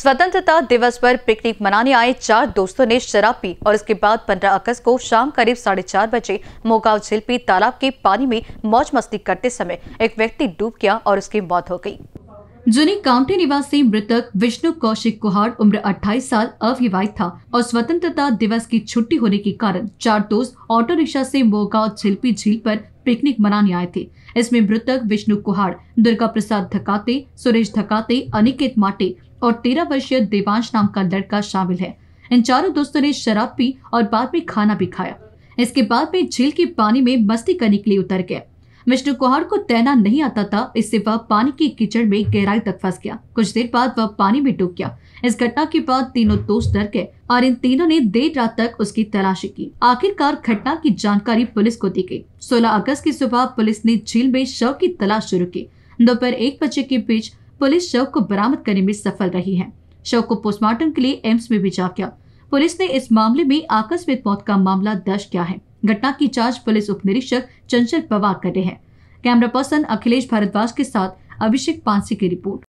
स्वतंत्रता दिवस पर पिकनिक मनाने आए चार दोस्तों ने शराब पी और इसके बाद 15 अगस्त को शाम करीब साढ़े चार बजे मोगाव झिलपी तालाब के पानी में मौज मस्ती करते समय एक व्यक्ति डूब गया और उसकी मौत हो गई जुनी काउंटी निवासी मृतक विष्णु कौशिक कुहाड़ उम्र 28 साल अविवाहित था और स्वतंत्रता दिवस की छुट्टी होने के कारण चार दोस्त ऑटो रिक्शा ऐसी मोगाव झिलपी झील आरोप पिकनिक मनाने आए थे इसमें मृतक विष्णु कुहाड़ दुर्गा प्रसाद धकाते सुरेश धकाते अनिकेत माटे और तेरह वर्षीय देवांश नाम का लड़का शामिल है इन चारों दोस्तों ने शराब पी और बाद में खाना भी खाया इसके बाद में झील के पानी में मस्ती करने के लिए उतर गया विष्णु कुहार को तैरना नहीं आता था इससे वह पानी के कीचड़ में गहराई तक फंस गया कुछ देर बाद वह पानी में डूब गया इस घटना के बाद तीनों दोस्त डर गए और इन तीनों ने देर रात तक उसकी तलाशी की आखिरकार घटना की जानकारी पुलिस को दी गई 16 अगस्त की सुबह पुलिस ने झील में शव की तलाश शुरू की दोपहर एक बजे के बीच पुलिस शव को बरामद करने में सफल रही है शव को पोस्टमार्टम के लिए एम्स में भेजा गया पुलिस ने इस मामले में आकस्मिक मौत का मामला दर्ज किया है घटना की जांच पुलिस उप निरीक्षक चंचल पवार कर रहे हैं कैमरा पर्सन अखिलेश भारद्वाज के साथ अभिषेक पांसी की रिपोर्ट